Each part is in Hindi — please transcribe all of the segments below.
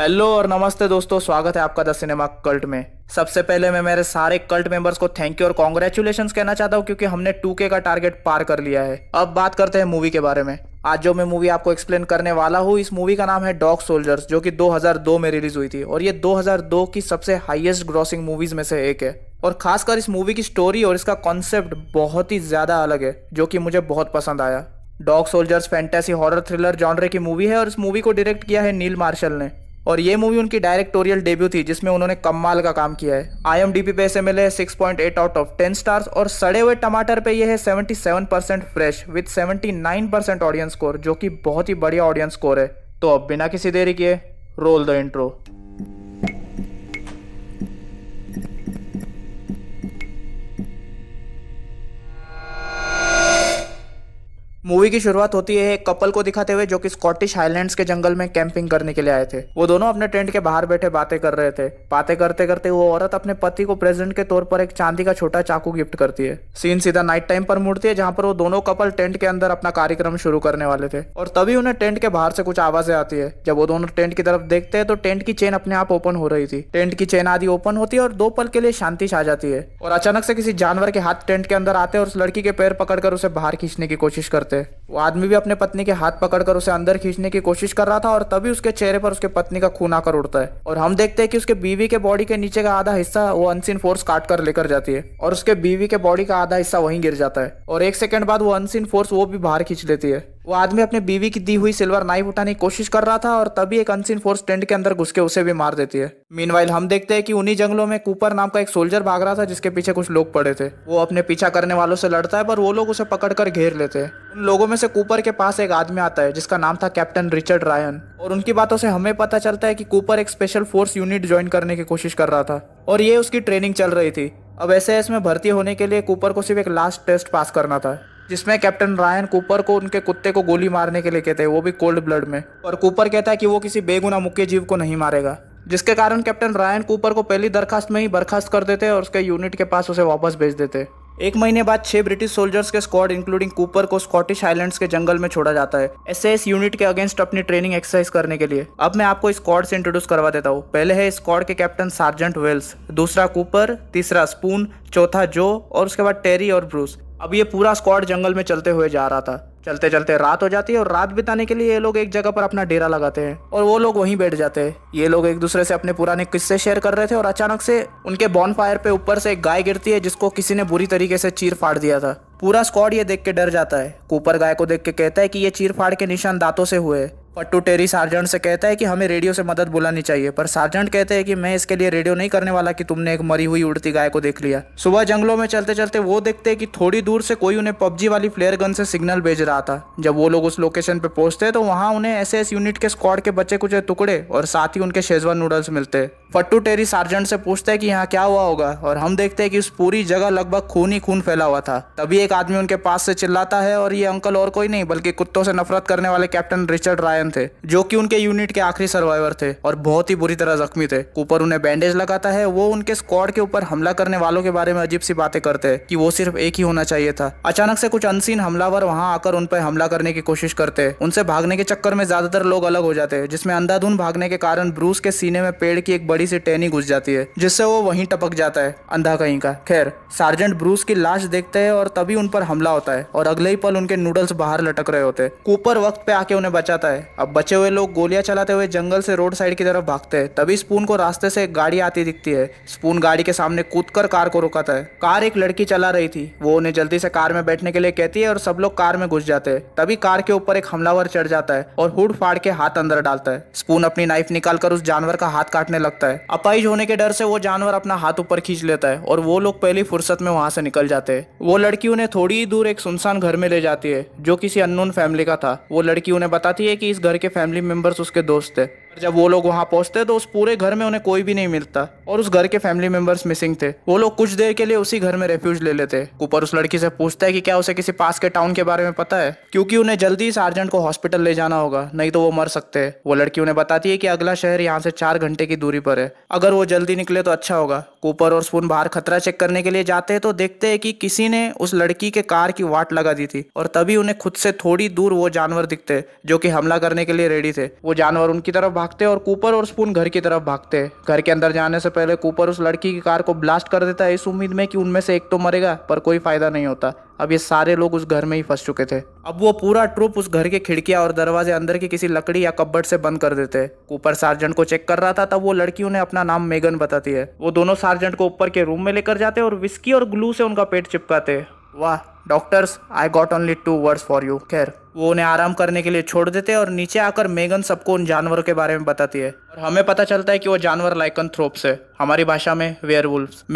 हेलो और नमस्ते दोस्तों स्वागत है आपका द सिनेमा कल्ट में सबसे पहले मैं मेरे सारे कल्ट मेंबर्स को थैंक यू और कॉन्ग्रेचुलेशन कहना चाहता हूँ क्योंकि हमने टू का टारगेट पार कर लिया है अब बात करते हैं मूवी के बारे में आज जो मैं मूवी आपको एक्सप्लेन करने वाला हूँ इस मूवी का नाम है डॉग सोल्जर्स जो कि 2002 में रिलीज हुई थी और ये 2002 की सबसे हाईएस्ट ग्रॉसिंग मूवीज में से एक है और खासकर इस मूवी की स्टोरी और इसका कॉन्सेप्ट बहुत ही ज़्यादा अलग है जो कि मुझे बहुत पसंद आया dog soldiers fantasy horror thriller genre की मूवी है और इस मूवी को डायरेक्ट किया है नील मार्शल ने और ये मूवी उनकी डायरेक्टोरियल डेब्यू थी जिसमें उन्होंने कमाल का काम किया है आई एम डी पी पे इसे मिले six point eight out of ten stars और सड़े हुए टमाटर पे ये है seventy seven percent fresh with seventy nine percent audience score जो कि बहुत ही बढ़िया ऑडियंस स्कोर है तो अब बिना किसी देरी किए रोल द इंट्रो मूवी की शुरुआत होती है एक कपल को दिखाते हुए जो कि स्कॉटिश हाइलैंड्स के जंगल में कैंपिंग करने के लिए आए थे वो दोनों अपने टेंट के बाहर बैठे बातें कर रहे थे बातें करते करते वो औरत अपने पति को प्रेजेंट के तौर पर एक चांदी का छोटा चाकू गिफ्ट करती है सीन सीधा नाइट टाइम पर मुड़ती है जहाँ पर वो दोनों कपल टेंट के अंदर अपना कार्यक्रम शुरू करने वाले थे और तभी उन्हें टेंट के बाहर से कुछ आवाजें आती है जब वो दोनों टेंट की तरफ देखते हैं तो टेंट की चेन अपने आप ओपन हो रही थी टेंट की चेन आदि ओपन होती है और दो पल के लिए शांति छा जाती है और अचानक से किसी जानवर के हाथ टेंट के अंदर आते हैं और उस लड़की के पैर पकड़कर उसे बाहर खींचने की कोशिश करते थे वो आदमी भी अपने पत्नी के हाथ पकड़कर उसे अंदर खींचने की कोशिश कर रहा था और तभी उसके चेहरे पर उसके पत्नी का खून आकर उड़ता है और हम देखते हैं कि उसके बीवी के बॉडी के नीचे का आधा हिस्सा वो अनसिन फोर्स काट कर लेकर जाती है और उसके बीवी के बॉडी का आधा हिस्सा वहीं गिर जाता है और एक सेकंड बाद वो अनसिन फोर्स वो भी बाहर खींच लेती है वो आदमी अपने बीवी की दी हुई सिल्वर नाइफ उठाने की कोशिश कर रहा था और तभी एक अनसिन फोर्स टेंट के अंदर घुस के उसे भी मार देती है मीनवाइल हम देखते हैं कि उन्हीं जंगलों में कूपर नाम का एक सोल्जर भाग रहा था जिसके पीछे कुछ लोग पड़े थे वो अपने पीछा करने वालों से लड़ता है पर वो लोग उसे पकड़ कर घेर लेते हैं उन लोगों में से कूपर के पास एक आदमी आता है जिसका नाम था कैप्टन रिचर्ड रायन और उनकी बातों से हमें पता चलता है कि कूपर एक स्पेशल फोर्स यूनिट ज्वाइन करने की कोशिश कर रहा था और ये उसकी ट्रेनिंग चल रही थी अब ऐसे में भर्ती होने के लिए कूपर को सिर्फ एक लास्ट टेस्ट पास करना था जिसमें कैप्टन रायन कूपर को उनके कुत्ते को गोली मारने के लिए कहते हैं वो भी कोल्ड ब्लड में और कूपर कहता है कि वो किसी बेगुना मुख्य जीव को नहीं मारेगा जिसके कारण कैप्टन रायन कूपर को पहली दरखास्त में ही बर्खास्त कर देते हैं और उसके यूनिट के पास उसे वापस भेज देते हैं एक महीने बाद छह ब्रिटिश सोल्जर्स के स्क्वाड इंक्लूडिंग कूपर को स्कॉटिश आइलैंड्स के जंगल में छोड़ा जाता है एस एस यूनिट के अगेंस्ट अपनी ट्रेनिंग एक्सरसाइज करने के लिए अब मैं आपको स्क्वाड से इंट्रोड्यूस करवा देता हूँ पहले है स्क्वाड के कैप्टन सार्जेंट वेल्स दूसरा कूपर तीसरा स्पून चौथा जो और उसके बाद टेरी और ब्रूस अब ये पूरा स्क्वाड जंगल में चलते हुए जा रहा था चलते चलते रात हो जाती है और रात बिताने के लिए ये लोग एक जगह पर अपना डेरा लगाते हैं और वो लोग वहीं बैठ जाते हैं ये लोग एक दूसरे से अपने पुराने किस्से शेयर कर रहे थे और अचानक से उनके बॉन फायर पे ऊपर से एक गाय गिरती है जिसको किसी ने बुरी तरीके से चीर फाड़ दिया था पूरा स्क्वाड ये देख के डर जाता है कूपर गाय को देख के कहता है कि ये चीर फाड़ के निशान दांतों से हुए पट्टू टेरी सार्जेंट से कहता है कि हमें रेडियो से मदद बुलानी चाहिए पर सार्जेंट कहते हैं कि मैं इसके लिए रेडियो नहीं करने वाला कि तुमने एक मरी हुई उड़ती गाय को देख लिया सुबह जंगलों में चलते चलते वो देखते हैं कि थोड़ी दूर से कोई उन्हें पबजी वाली फ्लेयर गन से सिग्नल भेज रहा था जब वो लोग उस लोकेशन पर पहुंचते हैं तो वहाँ उन्हें एस यूनिट के स्क्वाड के बच्चे कुछ टुकड़े और साथ ही उनके शेजवान नूडल्स मिलते हैं पट्टू टेरी सार्जेंट से पूछते हैं कि यहाँ क्या हुआ होगा और हम देखते हैं कि उस पूरी जगह लगभग खून ही खून फैला हुआ था तभी एक आदमी उनके पास से चिल्लाता है और ये अंकल और कोई नहीं बल्कि कुत्तों से नफरत करने वाले कैप्टन रिचर्ड राय कैप्टन थे जो कि उनके यूनिट के आखिरी सर्वाइवर थे और बहुत ही बुरी तरह जख्मी थे कूपर उन्हें बैंडेज लगाता है वो उनके स्क्वाड के ऊपर हमला करने वालों के बारे में अजीब सी बातें करते हैं कि वो सिर्फ एक ही होना चाहिए था अचानक से कुछ अनसीन हमलावर वहां आकर उन पर हमला करने की कोशिश करते हैं उनसे भागने के चक्कर में ज्यादातर लोग अलग हो जाते हैं जिसमें अंधाधुन भागने के कारण ब्रूस के सीने में पेड़ की एक बड़ी सी टहनी घुस जाती है जिससे वो वहीं टपक जाता है अंधा कहीं का खैर सार्जेंट ब्रूस की लाश देखते हैं और तभी उन पर हमला होता है और अगले ही पल उनके नूडल्स बाहर लटक रहे होते हैं कूपर वक्त पे आके उन्हें बचाता है अब बचे हुए लोग गोलियां चलाते हुए जंगल से रोड साइड की तरफ भागते हैं तभी स्पून को रास्ते से एक गाड़ी आती दिखती है स्पून गाड़ी के सामने कूद कर कार को रोकाता है कार एक लड़की चला रही थी वो उन्हें जल्दी से कार में बैठने के लिए कहती है और सब लोग कार में घुस जाते हैं तभी कार के ऊपर एक हमलावर चढ़ जाता है और हुड फाड़ के हाथ अंदर डालता है स्पून अपनी नाइफ निकाल कर उस जानवर का हाथ काटने लगता है अपाइज होने के डर से वो जानवर अपना हाथ ऊपर खींच लेता है और वो लोग पहली फुर्सत में वहां से निकल जाते हैं वो लड़की उन्हें थोड़ी ही दूर एक सुनसान घर में ले जाती है जो किसी अननोन फैमिली का था वो लड़की उन्हें बताती है कि इस घर के फैमिली मेम्बर्स उसके दोस्त थे जब वो लोग वहाँ पहुँचते तो उस पूरे घर में उन्हें कोई भी नहीं मिलता और उस घर के फैमिली मेम्बर्स मिसिंग थे वो लोग कुछ देर के लिए उसी घर में रेफ्यूज ले लेते कूपर उस लड़की से पूछता है कि क्या उसे किसी पास के टाउन के बारे में पता है क्योंकि उन्हें जल्दी इस आर्जेंट को हॉस्पिटल ले जाना होगा नहीं तो वो मर सकते हैं वो लड़की उन्हें बताती है कि अगला शहर यहाँ से चार घंटे की दूरी पर है अगर वो जल्दी निकले तो अच्छा होगा कूपर और स्पून बाहर खतरा चेक करने के लिए जाते हैं तो देखते हैं कि किसी ने उस लड़की के कार की वाट लगा दी थी और तभी उन्हें खुद से थोड़ी दूर वो जानवर दिखते जो कि हमला करने करने के लिए रेडी थे वो जानवर उनकी तरफ भागते और कूपर और स्पून घर की तरफ भागते घर के अंदर जाने से पहले कूपर उस लड़की की कार को ब्लास्ट कर देता है इस उम्मीद में कि उनमें से एक तो मरेगा पर कोई फायदा नहीं होता अब ये सारे लोग उस घर में ही फंस चुके थे अब वो पूरा ट्रूप उस घर के खिड़कियां और दरवाजे अंदर की किसी लकड़ी या कब्बड़ से बंद कर देते ऊपर सार्जेंट को चेक कर रहा था तब वो लड़की उन्हें अपना नाम मेगन बताती है वो दोनों सार्जेंट को ऊपर के रूम में लेकर जाते और विस्की और ग्लू से उनका पेट चिपकाते वाह doctors I got only two words for you खैर वो उन्हें आराम करने के लिए छोड़ देते हैं और नीचे आकर मेगन सबको उन जानवरों के बारे में बताती है और हमें पता चलता है कि वो जानवर लाइकन थ्रोप्स है हमारी भाषा में वेयर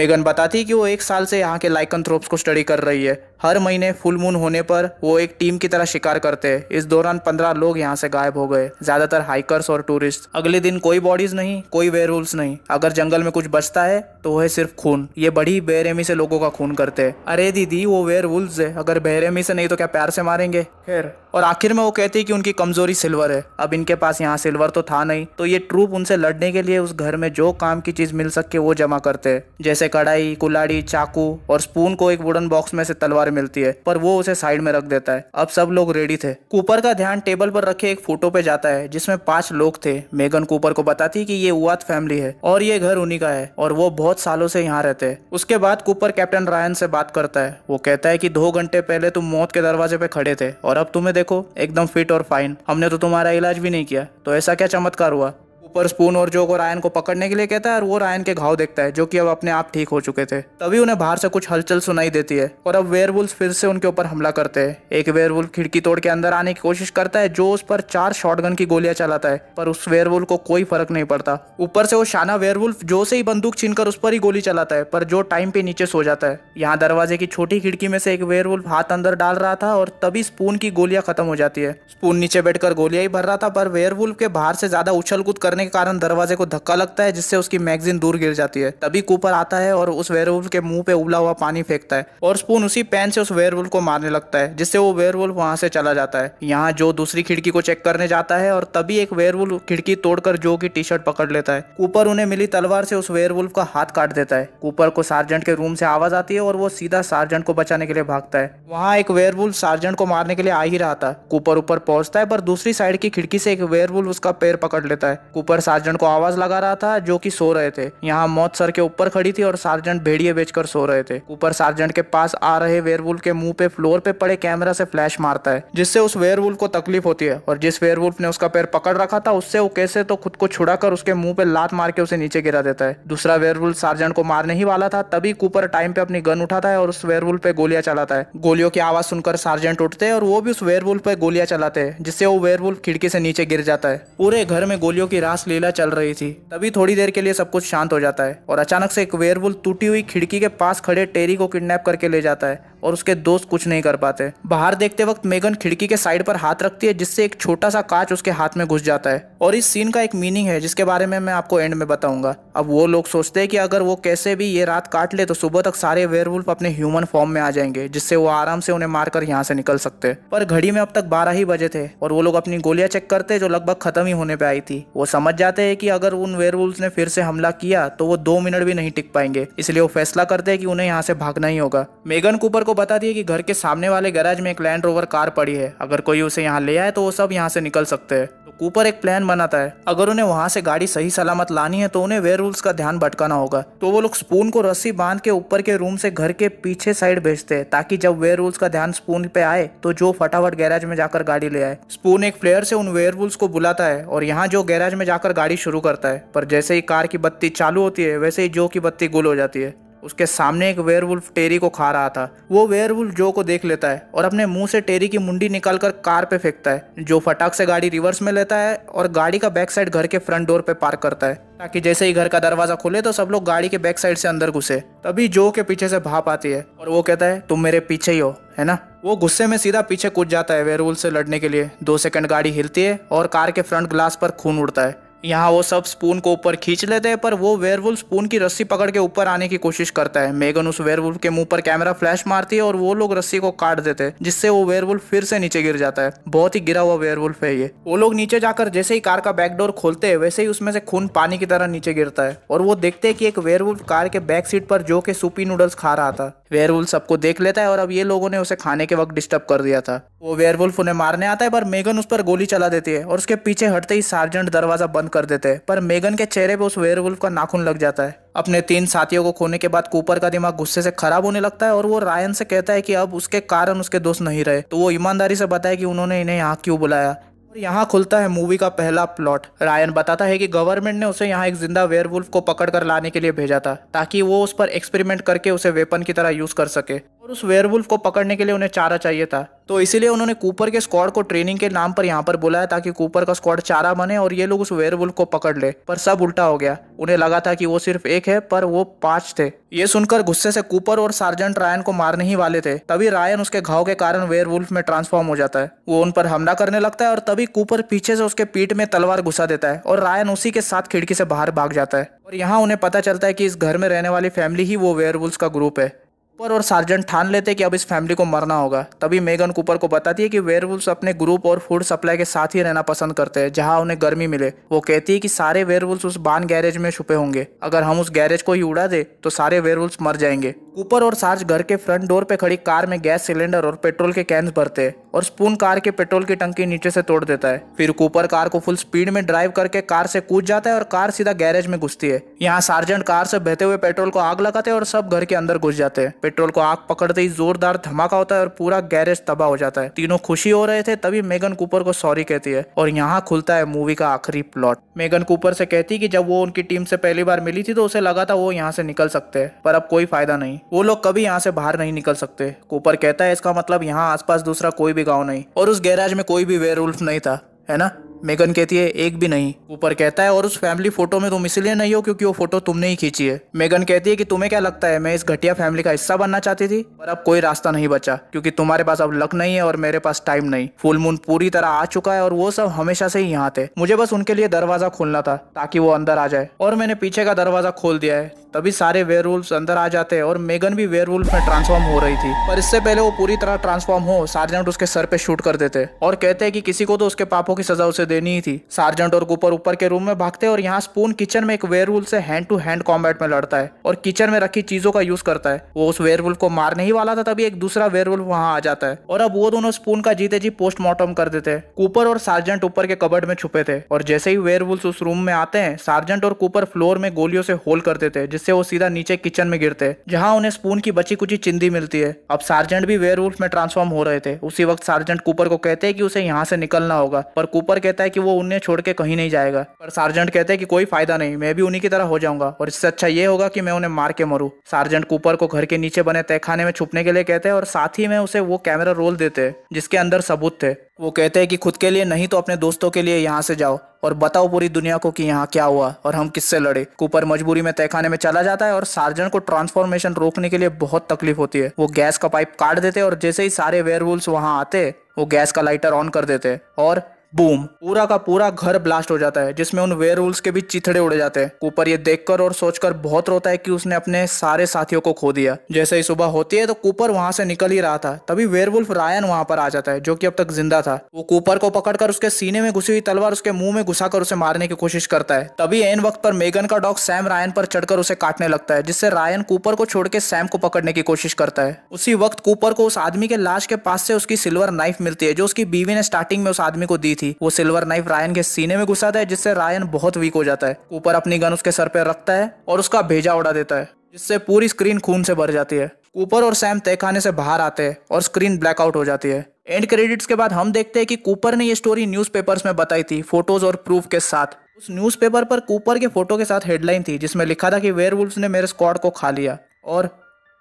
मेगन बताती है कि वो एक साल से यहाँ के लाइकन थ्रोप्स को स्टडी कर रही है हर महीने फुल मून होने पर वो एक टीम की तरह शिकार करते हैं इस दौरान पंद्रह लोग यहाँ से गायब हो गए ज्यादातर हाइकर्स और टूरिस्ट अगले दिन कोई बॉडीज नहीं कोई वेयर नहीं अगर जंगल में कुछ बचता है तो वह सिर्फ खून ये बड़ी बेरहमी से लोगों का खून करते है अरे दीदी वो वेयर से अगर में से नहीं तो क्या प्यार से मारेंगे खैर और आखिर में वो कहती है कि उनकी कमजोरी सिल्वर है अब इनके पास यहाँ सिल्वर तो था नहीं तो ये ट्रूप उनसे लड़ने के लिए उस घर में जो काम की चीज मिल सके वो जमा करते हैं जैसे कढ़ाई कुलाड़ी चाकू और स्पून को एक वुडन बॉक्स में से तलवार मिलती है पर वो उसे साइड में रख देता है अब सब लोग रेडी थे कूपर का ध्यान टेबल पर रखे एक फोटो पे जाता है जिसमें पांच लोग थे मेगन कूपर को बताती कि ये उत फैमिली है और ये घर उन्हीं का है और वो बहुत सालों से यहाँ रहते हैं उसके बाद कूपर कैप्टन रायन से बात करता है वो कहता है कि दो घंटे पहले तुम मौत के दरवाजे पे खड़े थे और अब तुम्हें देखो एकदम फिट और फाइन हमने तो तुम्हारा इलाज भी नहीं किया तो ऐसा क्या चमत्कार हुआ ऊपर स्पून और जो को रायन को पकड़ने के लिए कहता है और वो रायन के घाव देखता है जो कि अब अपने आप ठीक हो चुके थे तभी उन्हें बाहर से कुछ हलचल सुनाई देती है और अब वेयरवुल्फ फिर से उनके ऊपर हमला करते हैं एक वेयरवुल्फ खिड़की तोड़ के अंदर आने की कोशिश करता है जो उस पर चार शॉटगन की गोलियां चलाता है पर उस वेयरवुल्फ को कोई फर्क नहीं पड़ता ऊपर से वो शाना वेयरवुल्फ जो से ही बंदूक छीनकर उस पर ही गोली चलाता है पर जो टाइम पे नीचे सो जाता है यहाँ दरवाजे की छोटी खिड़की में से एक वेयरवुल्फ हाथ अंदर डाल रहा था और तभी स्पून की गोलियां खत्म हो जाती है स्पून नीचे बैठकर गोलियां ही भर रहा था पर वेयरवुल्फ के बाहर से ज्यादा उछल कूद करने टकराने के कारण दरवाजे को धक्का लगता है जिससे उसकी मैगजीन दूर गिर जाती है तभी कूपर आता है और उस वेयरवुल्फ के मुंह पे उबला हुआ पानी फेंकता है और स्पून उसी पैन से उस वेयरवुल्फ को मारने लगता है जिससे वो वेयरवुल्फ वहां से चला जाता है यहाँ जो दूसरी खिड़की को चेक करने जाता है और तभी एक वेयरवुल्फ खिड़की तोड़कर जो की टी शर्ट पकड़ लेता है कूपर उन्हें मिली तलवार से उस वेयरवुल्फ का हाथ काट देता है कूपर को सार्जेंट के रूम से आवाज आती है और वो सीधा सार्जेंट को बचाने के लिए भागता है वहाँ एक वेयरवुल्फ सार्जेंट को मारने के लिए आ ही रहा था कूपर ऊपर पहुंचता है पर दूसरी साइड की खिड़की से एक वेयरवुल्फ उसका पैर पकड़ लेता है ऊपर सार्जेंट को आवाज लगा रहा था जो कि सो रहे थे यहाँ मौत सर के ऊपर खड़ी थी और सार्जेंट भेड़िए बेचकर सो रहे थे ऊपर सार्जेंट के पास आ रहे वेयरवुल्फ के मुंह पे फ्लोर पे पड़े कैमरा से फ्लैश मारता है जिससे उस वेयरवुल्फ को तकलीफ होती है और जिस वेयरवुल्फ ने उसका पैर पकड़ रखा था उससे वो कैसे तो खुद को छुड़ा उसके मुंह पे लात मार के उसे नीचे गिरा देता है दूसरा वेयरवुल्फ सार्जेंट को मारने ही वाला था तभी कूपर टाइम पे अपनी गन उठाता है और उस वेयरवुल्फ पे गोलियां चलाता है गोलियों की आवाज सुनकर सार्जेंट उठते हैं और वो भी उस वेयरवुल्फ पे गोलियां चलाते हैं जिससे वो वेयरवुल्फ खिड़की से नीचे गिर जाता है पूरे घर में गोलियों की राह रास लीला चल रही थी तभी थोड़ी देर के लिए सब कुछ शांत हो जाता है और अचानक से एक वेयरबुल टूटी हुई खिड़की के पास खड़े टेरी को किडनैप करके ले जाता है और उसके दोस्त कुछ नहीं कर पाते बाहर देखते वक्त मेगन खिड़की के साइड पर हाथ रखती है जिससे एक छोटा सा कांच उसके हाथ में घुस जाता है और इस सीन का एक मीनिंग है जिसके बारे में मैं आपको एंड में बताऊंगा अब वो लोग सोचते हैं कि अगर वो कैसे भी ये रात काट ले तो सुबह तक सारे वेयरवुल्फ अपने ह्यूमन फॉर्म में आ जाएंगे जिससे वो आराम से उन्हें मारकर यहाँ से निकल सकते पर घड़ी में अब तक बारह ही बजे थे और वो लोग अपनी गोलियां चेक करते जो लगभग खत्म ही होने पर आई थी वो समझ जाते हैं कि अगर उन वेयरवुल्फ ने फिर से हमला किया तो वो दो मिनट भी नहीं टिक पाएंगे इसलिए वो फैसला करते हैं कि उन्हें यहाँ से भागना ही होगा मेगन कूपर को बता दिया कि घर के सामने वाले गैराज में एक लैंड रोवर कार पड़ी है अगर कोई उसे यहाँ ले आए तो वो सब यहाँ से निकल सकते हैं तो कूपर एक प्लान बनाता है अगर उन्हें वहाँ से गाड़ी सही सलामत लानी है तो उन्हें वेयर रूल्स का ध्यान भटकाना होगा तो वो लोग स्पून को रस्सी बांध के ऊपर के रूम से घर के पीछे साइड भेजते है ताकि जब वेयर रूल्स का ध्यान स्पून पे आए तो जो फटाफट गैराज में जाकर गाड़ी ले आए स्पून एक प्लेयर से उन वेयर रूल्स को बुलाता है और यहाँ जो गैराज में जाकर गाड़ी शुरू करता है पर जैसे ही कार की बत्ती चालू होती है वैसे ही जो की बत्ती गुल हो जाती है उसके सामने एक वेयरवुल्फ टेरी को खा रहा था वो वेयरवुल्फ जो को देख लेता है और अपने मुंह से टेरी की मुंडी निकालकर कार पे फेंकता है जो फटाक से गाड़ी रिवर्स में लेता है और गाड़ी का बैक साइड घर के फ्रंट डोर पे पार्क करता है ताकि जैसे ही घर का दरवाजा खुले तो सब लोग गाड़ी के बैक साइड से अंदर घुसे तभी जो के पीछे से भाप आती है और वो कहता है तुम मेरे पीछे ही हो है ना वो गुस्से में सीधा पीछे कूद जाता है वेयरवुल्फ से लड़ने के लिए दो सेकंड गाड़ी हिलती है और कार के फ्रंट ग्लास पर खून उड़ता है यहाँ वो सब स्पून को ऊपर खींच लेते हैं पर वो वेयरवुल्फ स्पून की रस्सी पकड़ के ऊपर आने की कोशिश करता है मेगन उस वेयरवुल्फ के मुंह पर कैमरा फ्लैश मारती है और वो लोग रस्सी को काट देते हैं जिससे वो वेयरवुल्फ फिर से नीचे गिर जाता है बहुत ही गिरा हुआ वेयरवुल्फ है ये वो लोग नीचे जाकर जैसे ही कार का बैकडोर खोलते है वैसे ही उसमें से खून पानी की तरह नीचे गिरता है और वो देखते है की एक वेयरवुल्फ कार के बैक सीट पर जो के सूपी नूडल्स खा रहा था वेयरवुल सबको देख लेता है और अब ये लोगों ने उसे खाने के वक्त डिस्टर्ब कर दिया था वो वेयरवुल्फ उन्हें मारने आता है पर मेगन उस पर गोली चला देती है और उसके पीछे हटते ही सार्जेंट दरवाजा बंद बंद कर देते हैं पर मेगन के चेहरे पे उस वेयरवुल्फ का नाखून लग जाता है अपने तीन साथियों को खोने के बाद कूपर का दिमाग गुस्से से खराब होने लगता है और वो रायन से कहता है कि अब उसके कारण उसके दोस्त नहीं रहे तो वो ईमानदारी से बताया कि उन्होंने इन्हें यहाँ क्यों बुलाया और यहाँ खुलता है मूवी का पहला प्लॉट रायन बताता है कि गवर्नमेंट ने उसे यहाँ एक जिंदा वेयरवुल्फ को पकड़कर लाने के लिए भेजा था ताकि वो उस पर एक्सपेरिमेंट करके उसे वेपन की तरह यूज कर सके और उस वेयरवुल्फ को पकड़ने के लिए उन्हें चारा चाहिए था तो इसीलिए उन्होंने कूपर के स्क्वाड को ट्रेनिंग के नाम पर यहाँ पर बुलाया ताकि कूपर का स्क्वाड चारा बने और ये लोग उस वेयरवुल्फ को पकड़ ले पर सब उल्टा हो गया उन्हें लगा था कि वो सिर्फ एक है पर वो पांच थे ये सुनकर गुस्से से कूपर और सार्जेंट रायन को मारने ही वाले थे तभी रायन उसके घाव के कारण वेयरवुल्फ में ट्रांसफॉर्म हो जाता है वो उन पर हमला करने लगता है और तभी कूपर पीछे से उसके पीठ में तलवार घुसा देता है और रायन उसी के साथ खिड़की से बाहर भाग जाता है और यहाँ उन्हें पता चलता है कि इस घर में रहने वाली फैमिली ही वो वेयरवुल्फ का ग्रुप है कूपर और सार्जेंट ठान लेते कि अब इस फैमिली को मरना होगा तभी मेगन कूपर को बताती है कि वेयरवुल्स अपने ग्रुप और फूड सप्लाई के साथ ही रहना पसंद करते हैं जहां उन्हें गर्मी मिले वो कहती है कि सारे वेयरवुल्स उस बान गैरेज में छुपे होंगे अगर हम उस गैरेज को ही उड़ा दे तो सारे वेयरवुल्स मर जाएंगे कूपर और सार्ज घर के फ्रंट डोर पे खड़ी कार में गैस सिलेंडर और पेट्रोल के कैंस भरते हैं और स्पून कार के पेट्रोल की टंकी नीचे से तोड़ देता है फिर कूपर कार को फुल स्पीड में ड्राइव करके कार से कूद जाता है और कार सीधा गैरेज में घुसती है यहाँ सार्जेंट कार से बहते हुए पेट्रोल को आग लगाते हैं और सब घर के अंदर घुस जाते हैं पेट्रोल को आग पकड़ते ही जोरदार धमाका होता है और पूरा गैरेज तबाह हो जाता है तीनों खुशी हो रहे थे तभी मेगन कूपर को सॉरी कहती है और यहाँ खुलता है मूवी का आखिरी प्लॉट मेगन कूपर से कहती की जब वो उनकी टीम से पहली बार मिली थी तो उसे लगा था वो यहाँ से निकल सकते है पर अब कोई फायदा नहीं वो लोग कभी यहाँ से बाहर नहीं निकल सकते कूपर कहता है इसका मतलब यहाँ आसपास दूसरा कोई भी गाँव नहीं और उस गैराज में कोई भी वेयर नहीं था है ना मेगन कहती है एक भी नहीं ऊपर कहता है और उस फैमिली फोटो में तुम इसलिए नहीं हो क्योंकि वो फोटो तुमने ही खींची है मेगन कहती है कि तुम्हें क्या लगता है मैं इस घटिया फैमिली का हिस्सा बनना चाहती थी पर अब कोई रास्ता नहीं बचा क्योंकि तुम्हारे पास अब लक नहीं है और मेरे पास टाइम नहीं फुल मून पूरी तरह आ चुका है और वो सब हमेशा से ही यहाँ थे मुझे बस उनके लिए दरवाजा खोलना था ताकि वो अंदर आ जाए और मैंने पीछे का दरवाजा खोल दिया है तभी सारे वेयर अंदर आ जाते हैं और मेगन भी वेयर में ट्रांसफॉर्म हो रही थी पर इससे पहले वो पूरी तरह ट्रांसफॉर्म हो सार्जेंट उसके सर पे शूट कर देते और कहते हैं कि किसी को तो उसके पापों की सजा उसे देनी ही थी सार्जेंट और कूपर ऊपर के रूम में भागते और यहाँ स्पून किचन में एक वेयर से हैंड टू हैंड कॉम्बैट में लड़ता है और किचन में रखी चीजों का यूज करता है वो उस वेयर को मारने ही वाला था तभी एक दूसरा वेयर वहां आ जाता है और अब वो दोनों स्पून का जीते जी पोस्टमार्टम कर देते हैं कूपर और सार्जेंट ऊपर के कबर्ड में छुपे थे और जैसे ही वेयर उस रूम में आते हैं सार्जेंट और कूपर फ्लोर में गोलियों से होल कर देते हैं जिससे वो सीधा नीचे किचन में गिरते जहाँ उन्हें स्पून की बची कुची चिंदी मिलती है अब सार्जेंट भी वेयर में ट्रांसफॉर्म हो रहे थे उसी वक्त सार्जेंट कूपर को कहते हैं कि उसे यहाँ से निकलना होगा पर कूपर कहता है कि वो उन्हें छोड़ के कहीं नहीं जाएगा पर सार्जेंट कहते हैं कि कोई फायदा नहीं मैं भी उन्हीं की तरह हो जाऊंगा और इससे अच्छा ये होगा कि मैं उन्हें मार के मरू सार्जेंट कूपर को घर के नीचे बने तहखाने में छुपने के लिए कहते हैं और साथ ही में उसे वो कैमरा रोल देते हैं जिसके अंदर सबूत थे वो कहते हैं कि खुद के लिए नहीं तो अपने दोस्तों के लिए यहाँ से जाओ और बताओ पूरी दुनिया को कि यहाँ क्या हुआ और हम किससे लड़े कूपर मजबूरी में तहखाने में चला जाता है और सार्जन को ट्रांसफॉर्मेशन रोकने के लिए बहुत तकलीफ होती है वो गैस का पाइप काट देते और जैसे ही सारे वेयर वहाँ आते वो गैस का लाइटर ऑन कर देते और बूम पूरा का पूरा घर ब्लास्ट हो जाता है जिसमें उन वेयर के भी चिथड़े उड़े जाते हैं कूपर ये देखकर और सोचकर बहुत रोता है कि उसने अपने सारे साथियों को खो दिया जैसे ही सुबह होती है तो कूपर वहां से निकल ही रहा था तभी वेयर रायन वहां पर आ जाता है जो की अब तक जिंदा था वो कूपर को पकड़कर उसके सीने में घुसी हुई तलवार उसके मुंह में घुसा उसे मारने की कोशिश करता है तभी एन वक्त पर मेगन का डॉग सैम रायन पर चढ़कर उसे काटने लगता है जिससे रायन कूपर को छोड़ के सैम को पकड़ने की कोशिश करता है उसी वक्त कूपर को उस आदमी के लाश के पास से उसकी सिल्वर नाइफ मिलती है जो उसकी बीवी ने स्टार्टिंग में उस आदमी को दी थी वो सिल्वर नाइफ रायन के सीने में घुसाता है जिससे रायन बहुत वीक हो जाता है ऊपर अपनी गन उसके सर पर रखता है और उसका भेजा उड़ा देता है जिससे पूरी स्क्रीन खून से भर जाती है कूपर और सैम तहखाने से बाहर आते हैं और स्क्रीन ब्लैकआउट हो जाती है एंड क्रेडिट्स के बाद हम देखते हैं कि कूपर ने ये स्टोरी न्यूज़पेपर्स में बताई थी फोटोज और प्रूफ के साथ उस न्यूज़पेपर पर कूपर के फोटो के साथ हेडलाइन थी जिसमें लिखा था कि वेयर ने मेरे स्क्वाड को खा लिया और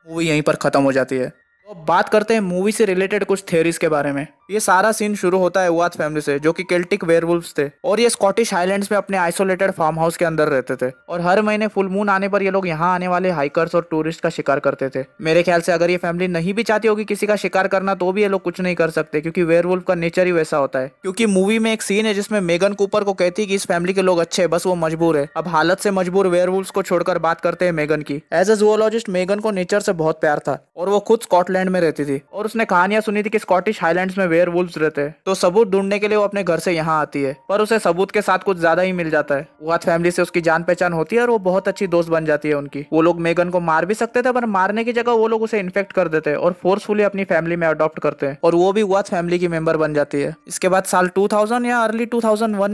मूवी यहीं पर ख़त्म हो जाती है तो बात करते हैं मूवी से रिलेटेड कुछ थेरीज के बारे में ये सारा सीन शुरू होता है उवाथ फैमिली से जो कि केल्टिक वेयरवुल्फ्स थे और ये स्कॉटिश हाइलैंड्स में अपने आइसोलेटेड फार्म हाउस के अंदर रहते थे और हर महीने फुल मून आने पर ये लोग यहाँ आने वाले हाइकर्स और टूरिस्ट का शिकार करते थे मेरे ख्याल से अगर ये फैमिली नहीं भी चाहती होगी किसी का शिकार करना तो भी ये लोग कुछ नहीं कर सकते क्योंकि वेयरवुल्फ का नेचर ही वैसा होता है क्योंकि मूवी में एक सीन है जिसमें मेगन कूपर को कहती है कि इस फैमिली के लोग अच्छे है बस वो मजबूर है अब हालत से मजबूर वेयरवुल्फ को छोड़कर बात करते हैं मेगन की एज अ जुअलॉजिस्ट मेगन को नेचर से बहुत प्यार था और वो खुद स्कॉटलैंड में रहती थी और उसने कहानियां सुनी थी कि स्कॉटिश हाईलैंड में वेयर रहते हैं तो सबूत ढूंढने के लिए वो अपने घर से यहाँ आती है पर उसे सबूत के साथ कुछ ज्यादा ही मिल जाता है वाद फैमिली से उसकी जान पहचान होती है और वो बहुत अच्छी दोस्त बन जाती है उनकी वो लोग मेगन को मार भी सकते थे पर मारने की जगह वो लोग उसे इन्फेक्ट कर देते हैं और फोर्सफुली अपनी फैमिली में अडॉप्ट करते हैं और वो भी वाद फैमिली की मेंबर बन जाती है इसके बाद साल टू या अर्ली टू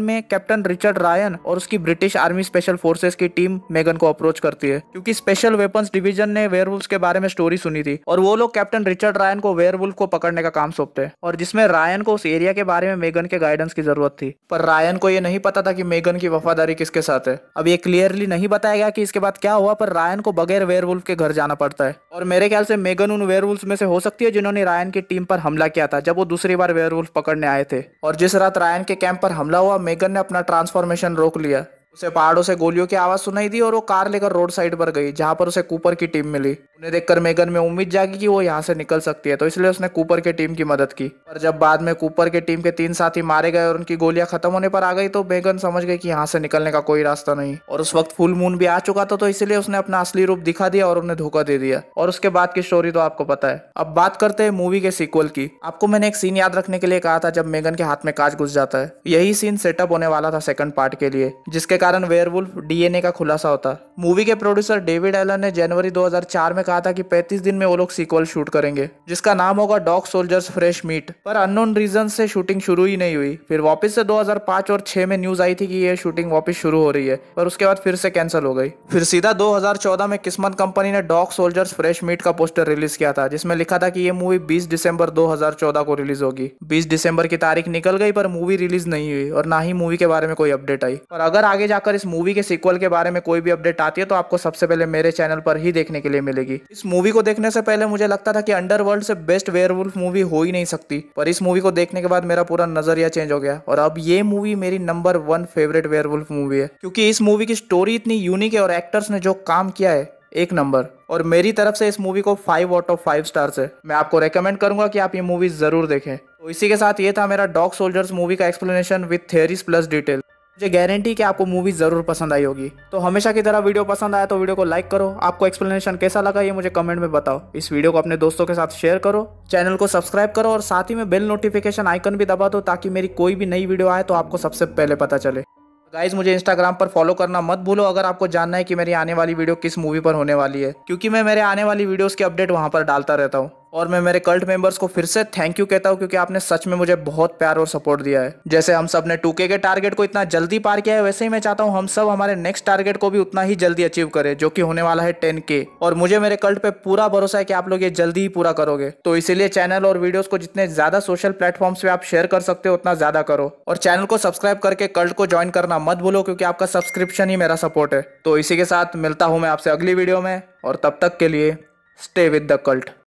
में कैप्टन रिचर्ड रायन और उसकी ब्रिटिश आर्मी स्पेशल फोर्सेस की टीम मेगन को अप्रोच करती है क्योंकि स्पेशल वेपन्स डिवीजन ने वेयर के बारे में स्टोरी सुनी थी और वो लोग कैप्टन रिचर्ड रायन को वेयर को पकड़ने का काम सौंपते हैं और जिस जिसमें रायन को उस एरिया के बारे में मेगन के गाइडेंस की जरूरत थी पर रायन को ये नहीं पता था कि मेगन की वफादारी किसके साथ है अब ये क्लियरली नहीं बताया गया कि इसके बाद क्या हुआ पर रायन को बगैर वेयरवुल्फ के घर जाना पड़ता है और मेरे ख्याल से मेगन उन वेयरवुल्फ में से हो सकती है जिन्होंने रायन की टीम पर हमला किया था जब वो दूसरी बार वेयरवुल्फ पकड़ने आए थे और जिस रात रायन के कैंप पर हमला हुआ मेगन ने अपना ट्रांसफॉर्मेशन रोक लिया उसे पहाड़ों से गोलियों की आवाज सुनाई दी और वो कार लेकर रोड साइड पर गई जहां पर उसे कूपर की टीम मिली उन्हें देखकर मेगन में उम्मीद जागी कि वो यहाँ से निकल सकती है तो इसलिए उसने कूपर की टीम की मदद की पर जब बाद में कूपर के टीम के तीन साथी मारे गए और उनकी गोलियां खत्म होने पर आ गई तो मेगन समझ गई की यहाँ से निकलने का कोई रास्ता नहीं और उस वक्त फुल मून भी आ चुका था तो इसलिए उसने अपना असली रूप दिखा दिया और उन्हें धोखा दे दिया और उसके बाद की स्टोरी तो आपको पता है अब बात करते हैं मूवी के सीक्वल की आपको मैंने एक सीन याद रखने के लिए कहा था जब मेगन के हाथ में काज घुस जाता है यही सीन सेटअप होने वाला था सेकंड पार्ट के लिए जिसके कारण वेयरवुल्फ डीएनए का खुलासा होता मूवी के प्रोड्यूसर डेविड एलन ने जनवरी 2004 में कहा था कि 35 दिन में वो लोग सीक्वल शूट करेंगे जिसका नाम होगा डॉग सोल्जर्स फ्रेश मीट पर अननोन रीजन से शूटिंग शुरू ही नहीं हुई फिर वापस से 2005 और 6 में न्यूज आई थी कि ये शूटिंग वापस शुरू हो रही है पर उसके बाद फिर से कैंसिल हो गई फिर सीधा दो में किस्मत कंपनी ने डॉग सोल्जर्स फ्रेश मीट का पोस्टर रिलीज किया था जिसमें लिखा था की ये मूवी बीस दिसंबर दो को रिलीज होगी बीस दिसंबर की तारीख निकल गई पर मूवी रिलीज नहीं हुई और ना ही मूवी के बारे में कोई अपडेट आई और अगर आगे जाकर इस मूवी के सीक्वल के बारे में कोई भी अपडेट आती है तो आपको सबसे पहले मेरे चैनल पर ही देखने के लिए मिलेगी इस मूवी को देखने से पहले मुझे लगता था कि अंडरवर्ल्ड से बेस्ट वेयर मूवी हो ही नहीं सकती पर इस मूवी को देखने के बाद मेरा पूरा नजरिया चेंज हो गया और अब ये मूवी मेरी number one favourite were movie है क्योंकि इस मूवी की स्टोरी इतनी यूनिक है और एक्टर्स ने जो काम किया है एक नंबर और मेरी तरफ से इस मूवी को five out of five stars है मैं आपको रेकमेंड करूंगा कि आप ये मूवी जरूर देखें तो इसी के साथ ये था मेरा डॉग सोल्जर्स मूवी का explanation with theories plus detail मुझे गारंटी कि आपको मूवी ज़रूर पसंद आई होगी तो हमेशा की तरह वीडियो पसंद आया तो वीडियो को लाइक करो आपको एक्सप्लेनेशन कैसा लगा ये मुझे कमेंट में बताओ इस वीडियो को अपने दोस्तों के साथ शेयर करो चैनल को सब्सक्राइब करो और साथ ही में बेल नोटिफिकेशन आइकन भी दबा दो ताकि मेरी कोई भी नई वीडियो आए तो आपको सबसे पहले पता चले गाइज मुझे इंस्टाग्राम पर फॉलो करना मत भूलो अगर आपको जानना है कि मेरी आने वाली वीडियो किस मूवी पर होने वाली है क्योंकि मैं मेरे आने वाली वीडियोस की अपडेट वहां पर डालता रहता हूँ और मैं मेरे कल्ट मेंबर्स को फिर से थैंक यू कहता हूँ क्योंकि आपने सच में मुझे बहुत प्यार और सपोर्ट दिया है जैसे हम सब ने टूके के टारगेट को इतना जल्दी पार किया है वैसे ही मैं चाहता हूँ हम सब हमारे नेक्स्ट टारगेट को भी उतना ही जल्दी अचीव करें जो कि होने वाला है टेन के और मुझे मेरे कल्ट पे पूरा भरोसा है कि आप लोग ये जल्दी ही पूरा करोगे तो इसीलिए चैनल और वीडियोज को जितने ज्यादा सोशल प्लेटफॉर्म्स पे आप शेयर कर सकते हो उतना ज्यादा करो और चैनल को सब्सक्राइब करके कल्ट को ज्वाइन करना मत भूलो क्योंकि आपका सब्सक्रिप्शन ही मेरा सपोर्ट है तो इसी के साथ मिलता हूँ मैं आपसे अगली वीडियो में और तब तक के लिए स्टे विद द कल्ट